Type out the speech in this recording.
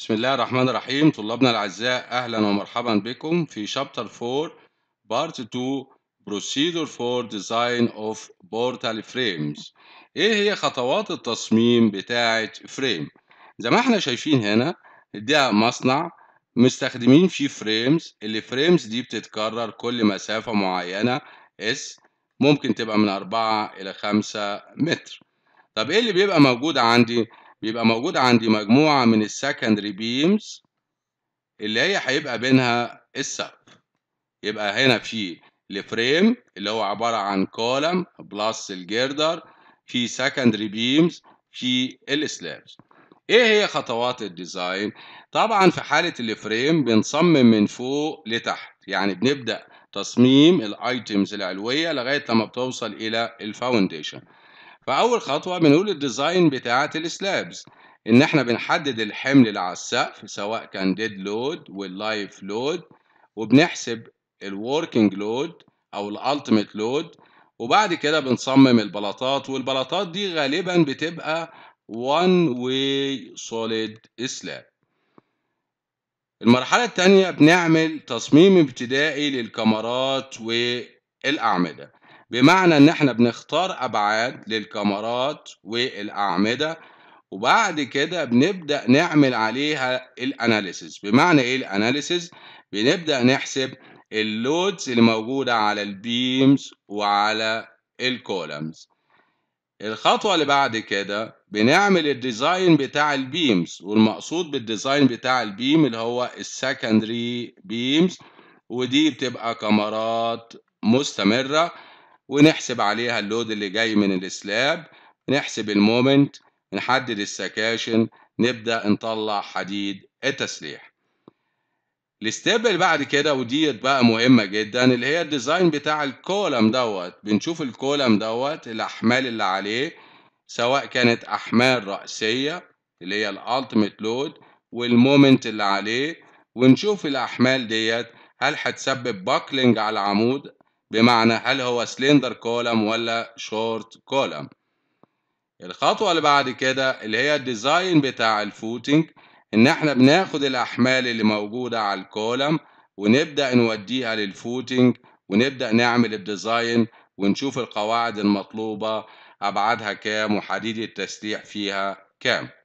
بسم الله الرحمن الرحيم طلابنا الأعزاء أهلا ومرحبا بكم في شابتر 4 بارت 2 بروسيدور فور ديزاين اوف بورتال فريمز إيه هي خطوات التصميم بتاعة فريم؟ زي ما احنا شايفين هنا ده مصنع مستخدمين فيه فريمز اللي فريمز دي بتتكرر كل مسافة معينة اس ممكن تبقى من 4 إلى 5 متر طب إيه اللي بيبقى موجود عندي؟ بيبقى موجود عندي مجموعة من السكندري بيمز اللي هي هيبقى بينها السقف يبقى هنا في الفريم اللي هو عبارة عن كولم بلس الجردر في سكندري بيمز في السلابس ايه هي خطوات الديزاين طبعا في حالة الفريم بنصمم من فوق لتحت يعني بنبدأ تصميم الايتيمز العلوية لغاية لما بتوصل الى الفاونديشن فاول خطوه بنقول الديزاين بتاعه السلابز ان احنا بنحدد الحمل اللي على السقف سواء كان ديد لود واللايف لود وبنحسب الوركينج لود او الالتيميت لود وبعد كده بنصمم البلاطات والبلاطات دي غالبا بتبقى وان واي سوليد سلاب المرحلة التانية بنعمل تصميم ابتدائي للكمرات والأعمدة بمعنى ان احنا بنختار ابعاد للكاميرات والاعمده وبعد كده بنبدا نعمل عليها الاناليسيز بمعنى ايه الاناليسيز بنبدا نحسب اللودز اللي موجوده على البيمز وعلى الكولمز الخطوه اللي بعد كده بنعمل الديزاين بتاع البيمز والمقصود بالديزاين بتاع البيم اللي هو السكندري بيمز ودي بتبقى كاميرات مستمره ونحسب عليها اللود اللي جاي من السلاب نحسب المومنت نحدد السكاشن نبدأ نطلع حديد التسليح الستيب اللي بعد كده وديت بقى مهمة جدا اللي هي الديزاين بتاع الكولم دوت بنشوف الكولم دوت الأحمال اللي عليه سواء كانت أحمال رأسية اللي هي الألتيميت لود والمومنت اللي عليه ونشوف الأحمال ديت هل هتسبب باكلينج على العمود بمعنى هل هو سلندر كولم ولا شورت كولم الخطوة اللي بعد كده اللي هي الديزاين بتاع الفوتنج ان احنا بناخد الاحمال اللي موجودة على الكولم ونبدأ نوديها للفوتنج ونبدأ نعمل الديزاين ونشوف القواعد المطلوبة أبعادها كام وحديد التسليح فيها كام